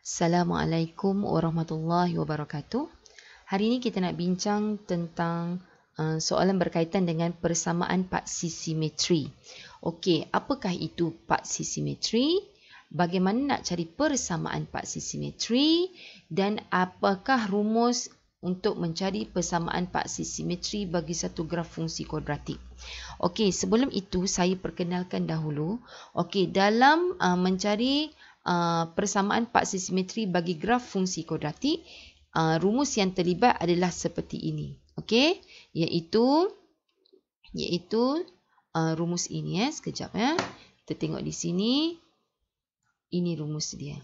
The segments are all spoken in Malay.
Assalamualaikum warahmatullahi wabarakatuh. Hari ini kita nak bincang tentang uh, soalan berkaitan dengan persamaan paksi simetri. Okey, apakah itu paksi simetri? Bagaimana nak cari persamaan paksi simetri dan apakah rumus untuk mencari persamaan paksi simetri bagi satu graf fungsi kuadratik. Okey, sebelum itu saya perkenalkan dahulu. Okey, dalam uh, mencari Ah, persamaan paksi simetri bagi graf fungsi kuadratik uh, ah, rumus yang terlibat adalah seperti ini okey iaitu iaitu uh, rumus ini ya sekejap ya kita tengok di sini ini rumus dia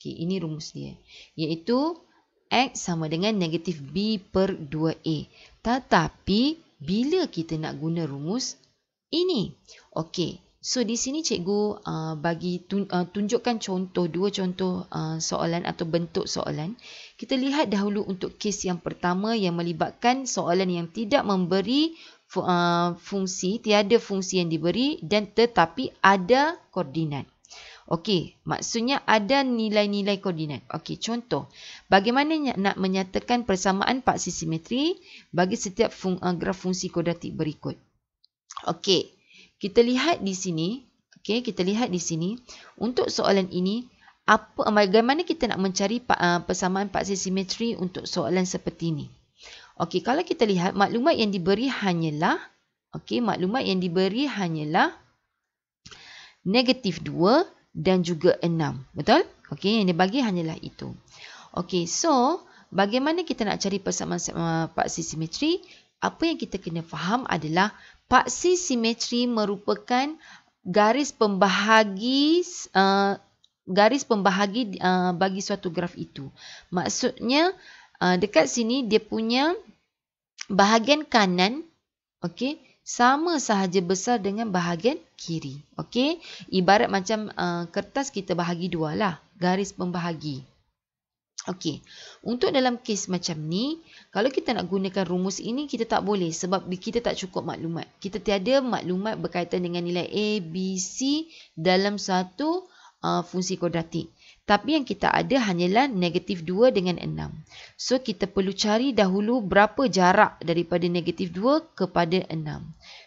okey ini rumus dia iaitu x sama dengan negatif b per 2a tetapi bila kita nak guna rumus ini okey So di sini cikgu uh, bagi tun- uh, tunjukkan contoh dua contoh uh, soalan atau bentuk soalan. Kita lihat dahulu untuk kes yang pertama yang melibatkan soalan yang tidak memberi uh, fungsi, tiada fungsi yang diberi dan tetapi ada koordinat. Okey, maksudnya ada nilai-nilai koordinat. Okey, contoh. Bagaimana nak menyatakan persamaan paksi simetri bagi setiap fung- uh, graf fungsi kuadratik berikut? Okey, kita lihat di sini, okey, kita lihat di sini untuk soalan ini apa bagaimana kita nak mencari ah, persamaan paksi simetri untuk soalan seperti ini. Okey, kalau kita lihat maklumat yang diberi hanyalah okey, maklumat yang diberi hanyalah negatif 2 dan juga 6, betul? Okey, yang dibagi hanyalah itu. Okey, so bagaimana kita nak cari persamaan ah, paksi simetri? apa yang kita kena faham adalah paksi simetri merupakan garis pembahagi uh, garis pembahagi uh, bagi suatu graf itu. Maksudnya uh, dekat sini dia punya bahagian kanan okey sama sahaja besar dengan bahagian kiri. Okey, ibarat macam uh, kertas kita bahagi dua lah, garis pembahagi. Okey, untuk dalam kes macam ni, kalau kita nak gunakan rumus ini, kita tak boleh sebab kita tak cukup maklumat. Kita tiada maklumat berkaitan dengan nilai A, B, C dalam satu uh, fungsi kuadratik. Tapi yang kita ada hanyalah negatif 2 dengan 6. So, kita perlu cari dahulu berapa jarak daripada negatif 2 kepada 6.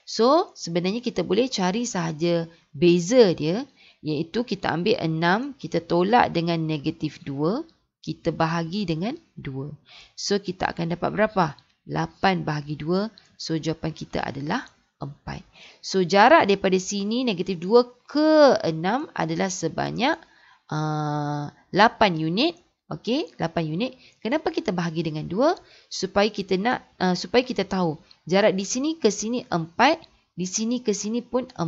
So, sebenarnya kita boleh cari sahaja beza dia, iaitu kita ambil 6, kita tolak dengan negatif 2 kita bahagi dengan 2. So, kita akan dapat berapa? 8 bahagi 2. So, jawapan kita adalah 4. So, jarak daripada sini negatif 2 ke 6 adalah sebanyak uh, 8 unit. Okey, 8 unit. Kenapa kita bahagi dengan 2? Supaya kita nak uh, supaya kita tahu jarak di sini ke sini 4, di sini ke sini pun 4.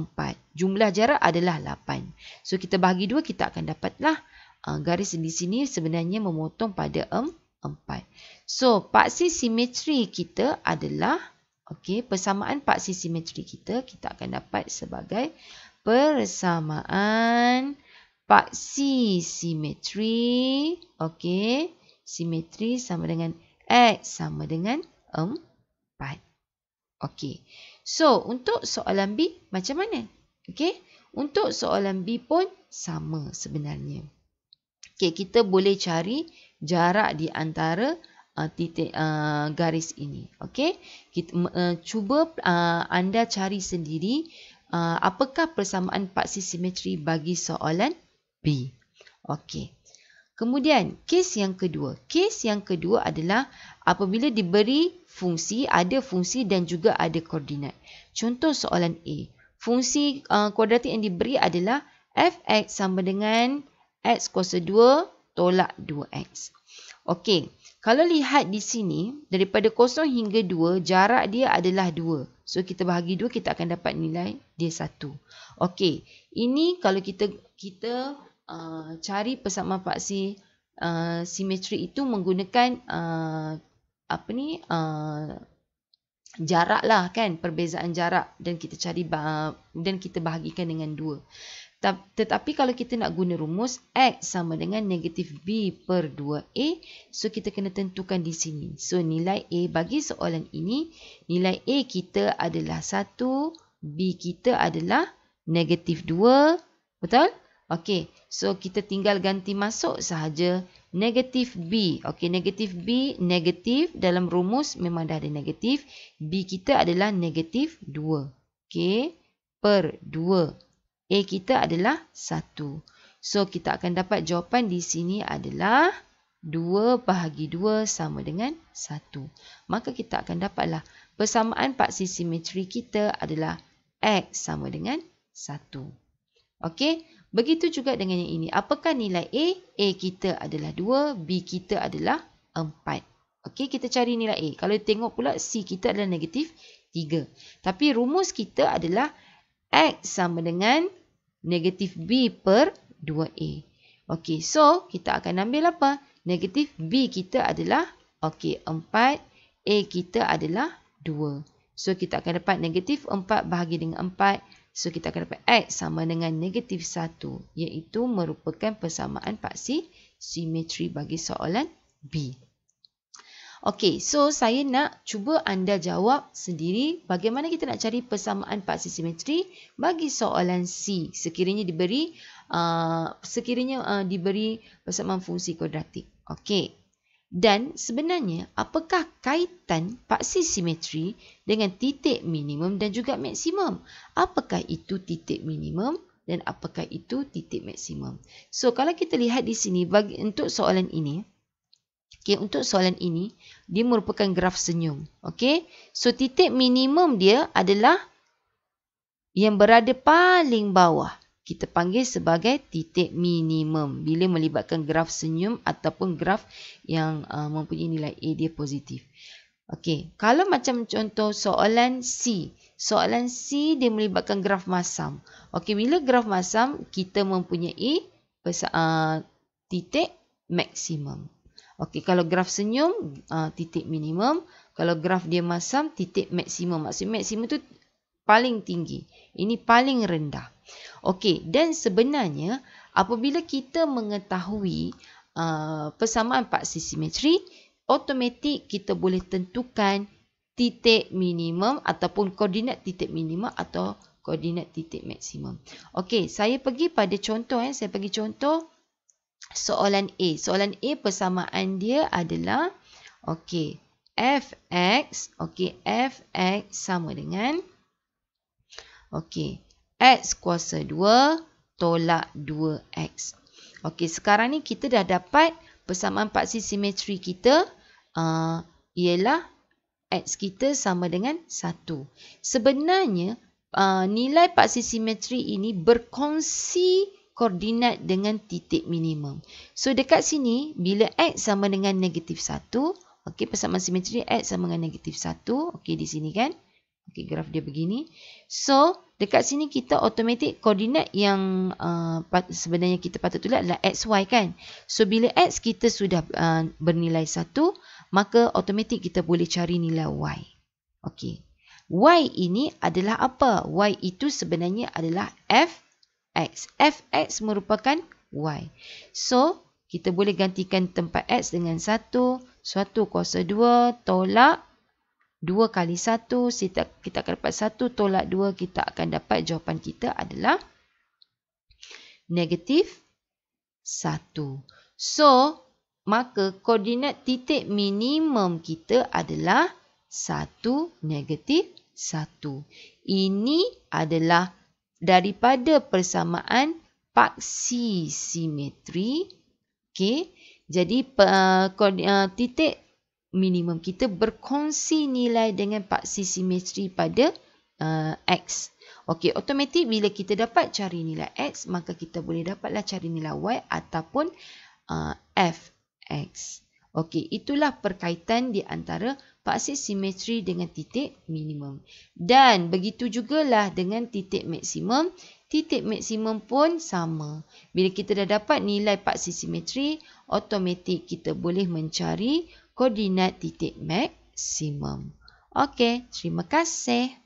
Jumlah jarak adalah 8. So kita bahagi 2 kita akan dapatlah uh, garis di sini sebenarnya memotong pada m 4. So, paksi simetri kita adalah, okay, persamaan paksi simetri kita, kita akan dapat sebagai persamaan paksi simetri, okay, simetri sama dengan X sama dengan m 4. Okay, so untuk soalan B macam mana? Okay, untuk soalan B pun sama sebenarnya. Okay, kita boleh cari jarak di antara uh, titik uh, garis ini. Okay, kita uh, cuba uh, anda cari sendiri uh, apakah persamaan paksi simetri bagi soalan B. Okay, Kemudian, kes yang kedua. Kes yang kedua adalah apabila diberi fungsi, ada fungsi dan juga ada koordinat. Contoh soalan A. Fungsi uh, kuadratik yang diberi adalah fx sama dengan X kuasa 2 tolak 2X. Okey, kalau lihat di sini, daripada kosong hingga 2, jarak dia adalah 2. So, kita bahagi 2, kita akan dapat nilai dia 1. Okey, ini kalau kita kita uh, cari persamaan paksi uh, simetri itu menggunakan uh, apa ni, uh, jarak lah kan perbezaan jarak dan kita cari uh, dan kita bahagikan dengan dua. Tetapi kalau kita nak guna rumus X sama dengan negatif B per 2A. So kita kena tentukan di sini. So nilai A bagi soalan ini. Nilai A kita adalah 1. B kita adalah negatif 2. Betul? Okey. So kita tinggal ganti masuk sahaja negatif B. Okey negatif B negatif dalam rumus memang dah ada negatif. B kita adalah negatif 2. Okey. Per 2. A kita adalah 1. So, kita akan dapat jawapan di sini adalah 2 bahagi 2 sama dengan 1. Maka kita akan dapatlah persamaan paksi simetri kita adalah X sama dengan 1. Okey, begitu juga dengan yang ini. Apakah nilai A? A kita adalah 2, B kita adalah 4. Okey, kita cari nilai A. Kalau tengok pula C kita adalah negatif 3. Tapi rumus kita adalah X sama dengan negatif B per 2A. Okey, so kita akan ambil apa? Negatif B kita adalah, okey, 4. A kita adalah 2. So, kita akan dapat negatif 4 bahagi dengan 4. So, kita akan dapat X sama dengan negatif 1. Iaitu merupakan persamaan paksi simetri bagi soalan B. Okey, so saya nak cuba anda jawab sendiri bagaimana kita nak cari persamaan paksi simetri bagi soalan C sekiranya diberi uh, sekiranya uh, diberi persamaan fungsi kuadratik. Okey. Dan sebenarnya apakah kaitan paksi simetri dengan titik minimum dan juga maksimum? Apakah itu titik minimum? Dan apakah itu titik maksimum? So, kalau kita lihat di sini, bagi, untuk soalan ini, Okay, untuk soalan ini, dia merupakan graf senyum. Okay, so titik minimum dia adalah yang berada paling bawah. Kita panggil sebagai titik minimum bila melibatkan graf senyum ataupun graf yang uh, mempunyai nilai A dia positif. Okey, kalau macam contoh soalan C. Soalan C dia melibatkan graf masam. Okey, bila graf masam kita mempunyai uh, titik maksimum. Okey, kalau graf senyum, uh, titik minimum. Kalau graf dia masam, titik maksimum. Maksud maksimum tu paling tinggi. Ini paling rendah. Okey, dan sebenarnya apabila kita mengetahui uh, persamaan paksi simetri, otomatik kita boleh tentukan titik minimum ataupun koordinat titik minimum atau koordinat titik maksimum. Okey, saya pergi pada contoh. Eh. Saya pergi contoh soalan A. Soalan A persamaan dia adalah okey, fx okey, fx sama dengan okey, x kuasa 2 tolak 2x. Okey, sekarang ni kita dah dapat persamaan paksi simetri kita uh, ialah x kita sama dengan 1. Sebenarnya uh, nilai paksi simetri ini berkongsi koordinat dengan titik minimum. So dekat sini, bila x sama dengan negatif 1, okey, persamaan simetri x sama dengan negatif 1, okey, di sini kan, okey, graf dia begini. So dekat sini kita automatik koordinat yang uh, sebenarnya kita patut tulis adalah xy kan. So bila x kita sudah uh, bernilai 1, maka automatik kita boleh cari nilai y. okey. Y ini adalah apa? Y itu sebenarnya adalah f X. Fx merupakan Y. So, kita boleh gantikan tempat X dengan 1. 1 kuasa 2 tolak 2 kali 1. Kita akan dapat 1 tolak 2. Kita akan dapat jawapan kita adalah negatif 1. So, maka koordinat titik minimum kita adalah 1, negatif 1. Ini adalah daripada persamaan paksi simetri. Okey. Jadi uh, uh, titik minimum kita berkongsi nilai dengan paksi simetri pada uh, x. Okey, otomatik bila kita dapat cari nilai x, maka kita boleh dapatlah cari nilai y ataupun uh, fx. Okey, itulah perkaitan di antara Paksi simetri dengan titik minimum. Dan begitu jugalah dengan titik maksimum. Titik maksimum pun sama. Bila kita dah dapat nilai paksi simetri, otomatik kita boleh mencari koordinat titik maksimum. Okey, terima kasih.